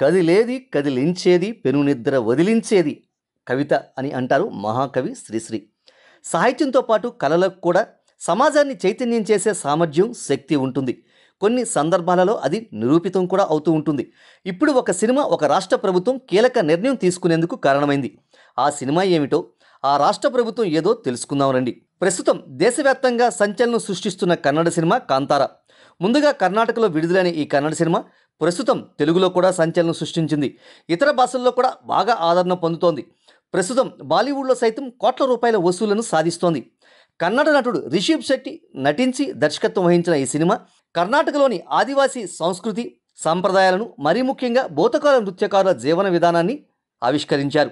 కదిలేది కదిలించేది పెనునిద్ర వదిలించేది కవిత అని అంటారు మహాకవి శ్రీశ్రీ సాహిత్యంతో పాటు కళలకు కూడా సమాజాన్ని చైతన్యం చేసే సామర్థ్యం శక్తి ఉంటుంది కొన్ని సందర్భాలలో అది నిరూపితం కూడా అవుతూ ఉంటుంది ఇప్పుడు ఒక సినిమా ఒక రాష్ట్ర ప్రభుత్వం కీలక నిర్ణయం తీసుకునేందుకు కారణమైంది ఆ సినిమా ఏమిటో ఆ రాష్ట్ర ప్రభుత్వం ఏదో తెలుసుకుందాం రండి ప్రస్తుతం దేశవ్యాప్తంగా సంచలనం సృష్టిస్తున్న కన్నడ సినిమా కాంతార ముందుగా కర్ణాటకలో విడుదలైన ఈ కన్నడ సినిమా ప్రస్తుతం తెలుగులో కూడా సంచలనం సృష్టించింది ఇతర భాషల్లో కూడా బాగా ఆదరణ పొందుతోంది ప్రస్తుతం బాలీవుడ్లో సైతం కోట్ల రూపాయల వసూలను సాధిస్తోంది కన్నడ నటుడు రిషబ్ శెట్టి నటించి దర్శకత్వం వహించిన ఈ సినిమా కర్ణాటకలోని ఆదివాసీ సంస్కృతి సాంప్రదాయాలను మరీ ముఖ్యంగా భూతకాల నృత్యకారుల జీవన విధానాన్ని ఆవిష్కరించారు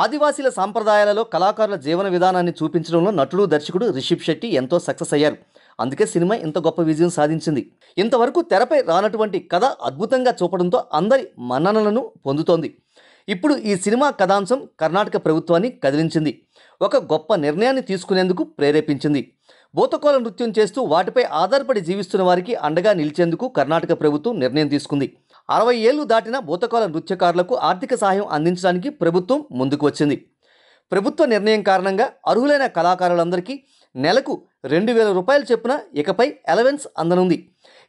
ఆదివాసీల సాంప్రదాయాలలో కళాకారుల జీవన విధానాన్ని చూపించడంలో నటుడు దర్శకుడు రిషిప్ శెట్టి ఎంతో సక్సెస్ అయ్యారు అందుకే సినిమా ఇంత గొప్ప విజయం సాధించింది ఇంతవరకు తెరపై రానటువంటి కథ అద్భుతంగా చూపడంతో అందరి మన్ననలను పొందుతోంది ఇప్పుడు ఈ సినిమా కథాంశం కర్ణాటక ప్రభుత్వాన్ని కదిలించింది ఒక గొప్ప నిర్ణయాన్ని తీసుకునేందుకు ప్రేరేపించింది భూతకోల నృత్యం చేస్తూ వాటిపై ఆధారపడి జీవిస్తున్న వారికి అండగా నిలిచేందుకు కర్ణాటక ప్రభుత్వం నిర్ణయం తీసుకుంది అరవై ఏళ్లు దాటిన భూతకాల నృత్యకారులకు ఆర్థిక సహాయం అందించడానికి ప్రభుత్వం ముందుకు వచ్చింది ప్రభుత్వ నిర్ణయం కారణంగా అర్హులైన కళాకారులందరికీ నెలకు రెండు వేల రూపాయలు చెప్పున ఇకపై ఎలవెన్స్ అందనుంది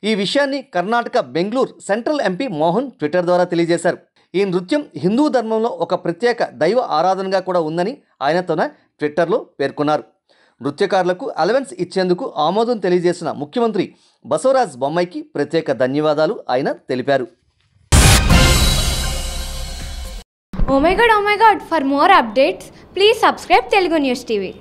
ఈ విషయాన్ని Karnataka Bengaluru central MP Mohan Twitter ద్వారా తెలియజేశారు ఈ నృత్యం హిందూ ధర్మంలో ఒక ప్రత్యేక దైవ ఆరాధనగా కూడా ఉందని ఆయన తన ట్విట్టర్లో పేర్కొన్నారు నృత్యకారులకు అలవెన్స్ ఇచ్చేందుకు ఆమోదం తెలియజేసిన ముఖ్యమంత్రి బసవరాజ్ బొమ్మాయికి ప్రత్యేక ధన్యవాదాలు ఆయన తెలిపారు oh my god oh my god for more updates please subscribe Telugu news TV